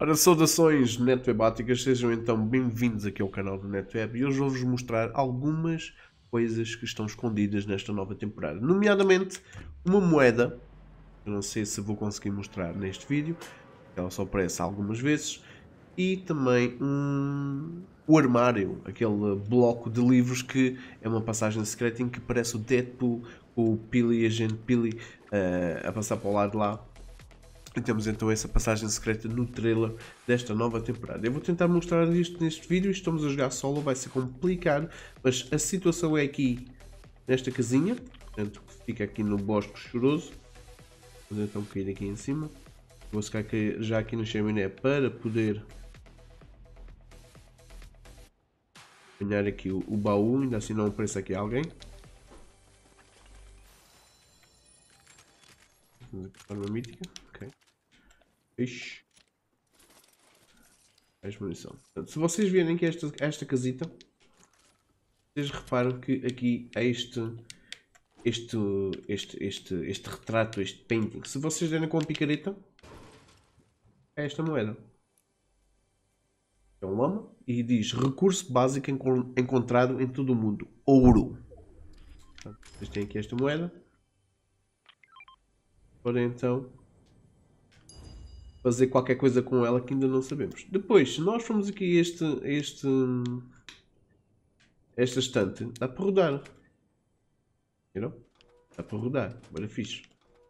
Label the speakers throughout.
Speaker 1: Ora, saudações netwebáticas, sejam então bem-vindos aqui ao canal do NetWeb e hoje vou-vos mostrar algumas coisas que estão escondidas nesta nova temporada, nomeadamente uma moeda, eu não sei se vou conseguir mostrar neste vídeo, ela só aparece algumas vezes, e também um, o armário, aquele bloco de livros que é uma passagem secreta em que parece o Deadpool com o Pili e a gente Pili uh, a passar para o lado de lá e temos então essa passagem secreta no trailer desta nova temporada. Eu vou tentar mostrar isto neste vídeo, estamos a jogar solo, vai ser complicado, mas a situação é aqui nesta casinha, portanto fica aqui no bosque choroso. Vamos então cair aqui em cima. Vou secar já aqui na chaminé para poder ganhar aqui o, o baú, ainda assim não aparece aqui alguém. Vamos mítica, ok. Ixi. Mais é munição. Portanto, se vocês virem que esta, esta casita, vocês reparam que aqui é este, este, este, este, este retrato, este painting. Se vocês derem com a picareta, é esta moeda. É um lama e diz recurso básico encontrado em todo o mundo, ouro. Portanto, vocês têm aqui esta moeda. Podem então fazer qualquer coisa com ela que ainda não sabemos. Depois, se nós formos aqui este, este, esta estante, dá para rodar. You know? Dá para rodar. Olha, fixe.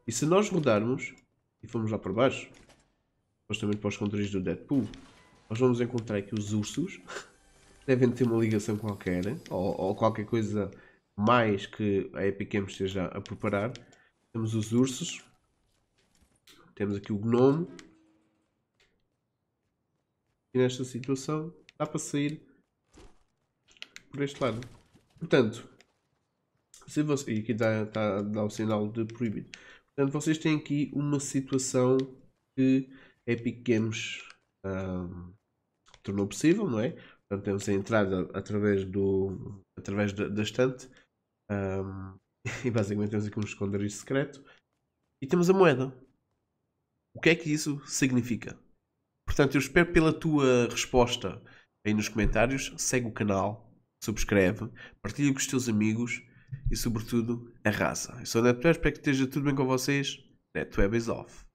Speaker 1: E se nós rodarmos e formos lá para baixo, supostamente para os controles do Deadpool, nós vamos encontrar aqui os ursos. Devem ter uma ligação qualquer, ou, ou qualquer coisa mais que a Epic Games esteja a preparar. Temos os ursos. Temos aqui o gnomo e nesta situação dá para sair por este lado. Portanto, se você, e aqui dá, dá o sinal de proibido. Portanto, vocês têm aqui uma situação que Epic Games um, tornou possível, não é? Portanto, temos a entrada através, do, através da, da estante um, e basicamente temos aqui um esconderijo secreto e temos a moeda. O que é que isso significa? Portanto, eu espero pela tua resposta aí nos comentários. Segue o canal, subscreve, partilha com os teus amigos e, sobretudo, arrasa. Eu sou o Neto, espero que esteja tudo bem com vocês. Neto Web is off.